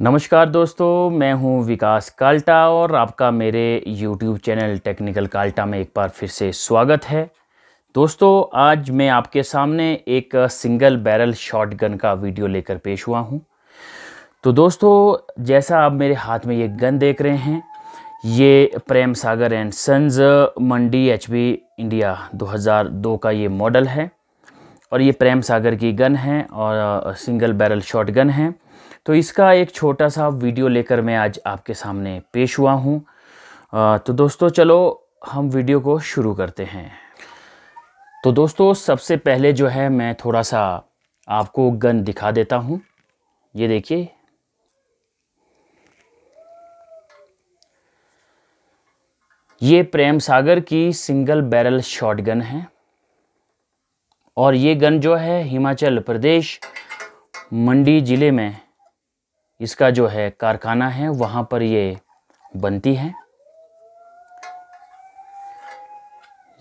नमस्कार दोस्तों मैं हूं विकास काल्टा और आपका मेरे यूट्यूब चैनल टेक्निकल काल्टा में एक बार फिर से स्वागत है दोस्तों आज मैं आपके सामने एक सिंगल बैरल शॉटगन का वीडियो लेकर पेश हुआ हूं तो दोस्तों जैसा आप मेरे हाथ में ये गन देख रहे हैं ये Prem Sagar and sons Mandi H India दो का ये मॉडल है और ये प्रेम सागर की गन है और सिंगल बैरल शॉट गन है तो इसका एक छोटा सा वीडियो लेकर मैं आज आपके सामने पेश हुआ हूँ तो दोस्तों चलो हम वीडियो को शुरू करते हैं तो दोस्तों सबसे पहले जो है मैं थोड़ा सा आपको गन दिखा देता हूँ ये देखिए ये प्रेम सागर की सिंगल बैरल शॉटगन है और ये गन जो है हिमाचल प्रदेश मंडी ज़िले में इसका जो है कारखाना है वहाँ पर ये बनती है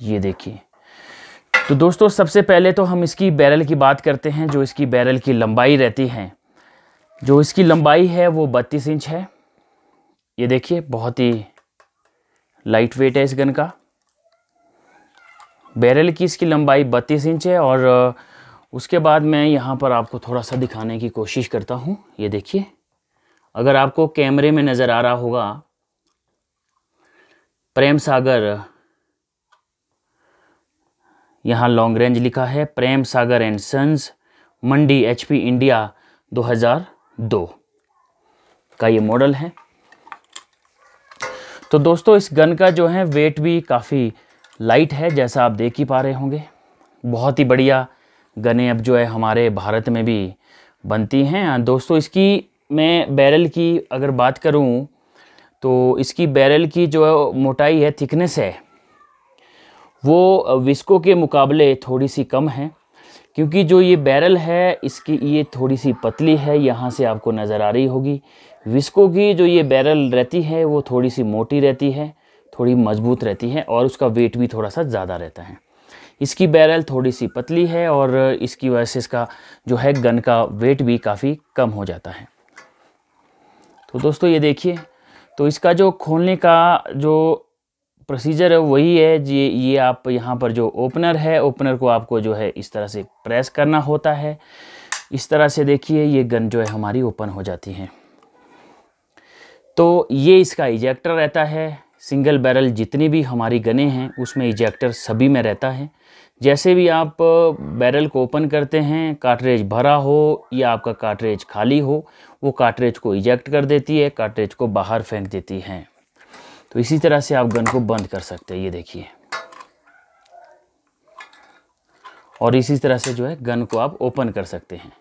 ये देखिए तो दोस्तों सबसे पहले तो हम इसकी बैरल की बात करते हैं जो इसकी बैरल की लंबाई रहती है जो इसकी लंबाई है वो बत्तीस इंच है ये देखिए बहुत ही लाइट वेट है इस गन का बैरल की इसकी लंबाई बत्तीस इंच है और उसके बाद मैं यहाँ पर आपको थोड़ा सा दिखाने की कोशिश करता हूँ ये देखिए अगर आपको कैमरे में नज़र आ रहा होगा प्रेम सागर यहाँ लॉन्ग रेंज लिखा है Prem Sagar and sons Mandi HP India 2002 का ये मॉडल है तो दोस्तों इस गन का जो है वेट भी काफ़ी लाइट है जैसा आप देख ही पा रहे होंगे बहुत ही बढ़िया गने अब जो है हमारे भारत में भी बनती हैं दोस्तों इसकी मैं बैरल की अगर बात करूं तो इसकी बैरल की जो मोटाई है थिकनेस है वो विस्को के मुकाबले थोड़ी सी कम है क्योंकि जो ये बैरल है इसकी ये थोड़ी सी पतली है यहाँ से आपको नज़र आ रही होगी विस्को की जो ये बैरल रहती है वो थोड़ी सी मोटी रहती है थोड़ी मजबूत रहती है और उसका वेट भी थोड़ा सा ज़्यादा रहता है इसकी बैरल थोड़ी सी पतली है और इसकी वजह से इसका जो है गन का वेट भी काफ़ी कम हो जाता है तो दोस्तों ये देखिए तो इसका जो खोलने का जो प्रोसीजर है वही है ये ये आप यहाँ पर जो ओपनर है ओपनर को आपको जो है इस तरह से प्रेस करना होता है इस तरह से देखिए ये गन जो है हमारी ओपन हो जाती है तो ये इसका इजेक्टर रहता है सिंगल बैरल जितनी भी हमारी गने हैं उसमें इजेक्टर सभी में रहता है जैसे भी आप बैरल को ओपन करते हैं कार्टरेज भरा हो या आपका कार्टरेज खाली हो वो कार्टरेज को इजेक्ट कर देती है कार्टरेज को बाहर फेंक देती है तो इसी तरह से आप गन को बंद कर सकते हैं ये देखिए और इसी तरह से जो है गन को आप ओपन कर सकते हैं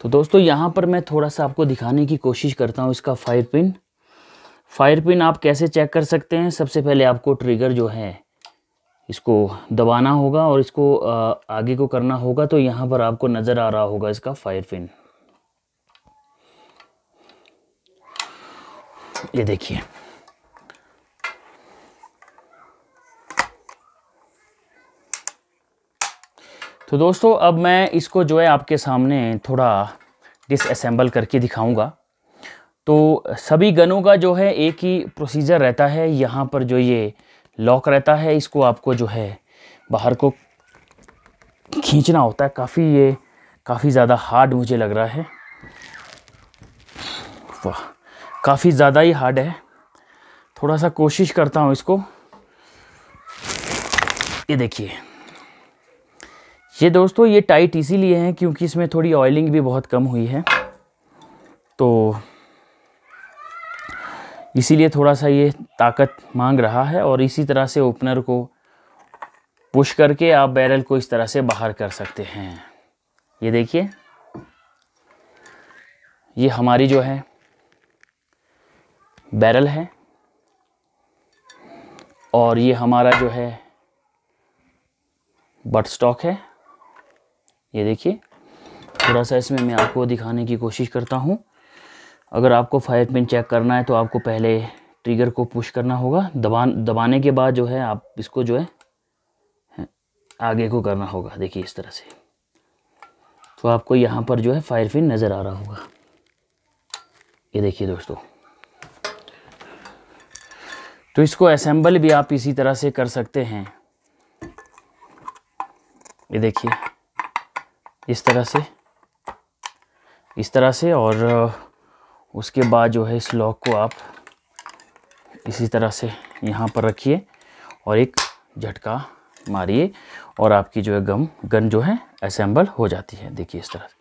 तो दोस्तों यहाँ पर मैं थोड़ा सा आपको दिखाने की कोशिश करता हूँ इसका फायर पिन फायर पिन आप कैसे चेक कर सकते हैं सबसे पहले आपको ट्रिगर जो है इसको दबाना होगा और इसको आगे को करना होगा तो यहाँ पर आपको नज़र आ रहा होगा इसका फायर फिन ये देखिए तो दोस्तों अब मैं इसको जो है आपके सामने थोड़ा डिसअसेंबल करके दिखाऊंगा तो सभी गनों का जो है एक ही प्रोसीजर रहता है यहाँ पर जो ये लॉक रहता है इसको आपको जो है बाहर को खींचना होता है काफ़ी ये काफ़ी ज़्यादा हार्ड मुझे लग रहा है वाह काफ़ी ज़्यादा ही हार्ड है थोड़ा सा कोशिश करता हूँ इसको ये देखिए ये दोस्तों ये टाइट इसीलिए हैं क्योंकि इसमें थोड़ी ऑयलिंग भी बहुत कम हुई है तो इसीलिए थोड़ा सा ये ताकत मांग रहा है और इसी तरह से ओपनर को पुश करके आप बैरल को इस तरह से बाहर कर सकते हैं ये देखिए ये हमारी जो है बैरल है और ये हमारा जो है बट स्टॉक है ये देखिए थोड़ा सा इसमें मैं आपको दिखाने की कोशिश करता हूँ अगर आपको फायर पिन चेक करना है तो आपको पहले ट्रिगर को पुश करना होगा दबा दबाने के बाद जो है आप इसको जो है आगे को करना होगा देखिए इस तरह से तो आपको यहाँ पर जो है फायर पिन नज़र आ रहा होगा ये देखिए दोस्तों तो इसको असेंबल भी आप इसी तरह से कर सकते हैं ये देखिए इस तरह से इस तरह से और उसके बाद जो है इस लॉक को आप इसी तरह से यहाँ पर रखिए और एक झटका मारिए और आपकी जो है गम गन जो है असेंबल हो जाती है देखिए इस तरह से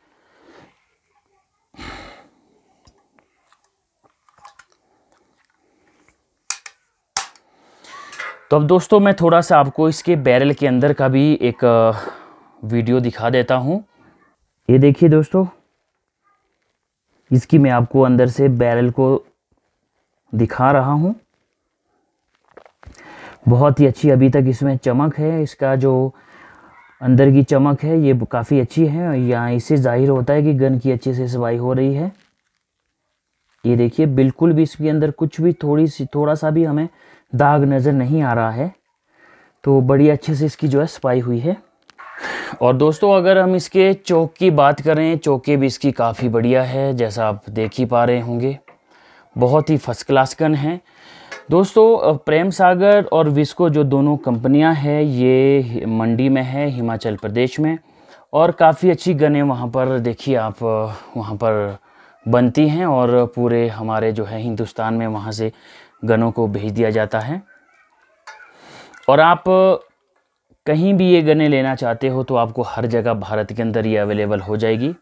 तो अब दोस्तों मैं थोड़ा सा आपको इसके बैरल के अंदर का भी एक वीडियो दिखा देता हूँ ये देखिए दोस्तों इसकी मैं आपको अंदर से बैरल को दिखा रहा हूँ बहुत ही अच्छी अभी तक इसमें चमक है इसका जो अंदर की चमक है ये काफ़ी अच्छी है यहाँ इससे जाहिर होता है कि गन की अच्छे से सफाई हो रही है ये देखिए बिल्कुल भी इसके अंदर कुछ भी थोड़ी सी थोड़ा सा भी हमें दाग नज़र नहीं आ रहा है तो बड़ी अच्छे से इसकी जो है सफाई हुई है और दोस्तों अगर हम इसके चौक की बात करें चौके भी इसकी काफ़ी बढ़िया है जैसा आप देख ही पा रहे होंगे बहुत ही फर्स्ट क्लास गन है दोस्तों प्रेम सागर और विस्को जो दोनों कंपनियां हैं ये मंडी में है हिमाचल प्रदेश में और काफ़ी अच्छी गनें वहाँ पर देखिए आप वहाँ पर बनती हैं और पूरे हमारे जो है हिंदुस्तान में वहाँ से गनों को भेज दिया जाता है और आप कहीं भी ये गने लेना चाहते हो तो आपको हर जगह भारत के अंदर ये अवेलेबल हो जाएगी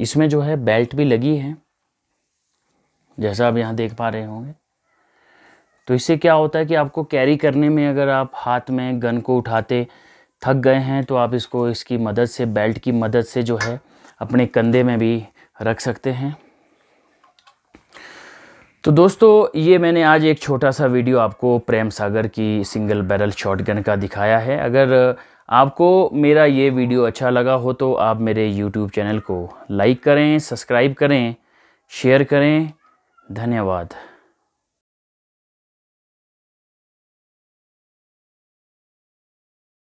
इसमें जो है बेल्ट भी लगी है जैसा आप यहाँ देख पा रहे होंगे तो इससे क्या होता है कि आपको कैरी करने में अगर आप हाथ में गन को उठाते थक गए हैं तो आप इसको इसकी मदद से बेल्ट की मदद से जो है अपने कंधे में भी रख सकते हैं तो दोस्तों ये मैंने आज एक छोटा सा वीडियो आपको प्रेम सागर की सिंगल बैरल शॉटगन का दिखाया है अगर आपको मेरा ये वीडियो अच्छा लगा हो तो आप मेरे यूट्यूब चैनल को लाइक करें सब्सक्राइब करें शेयर करें धन्यवाद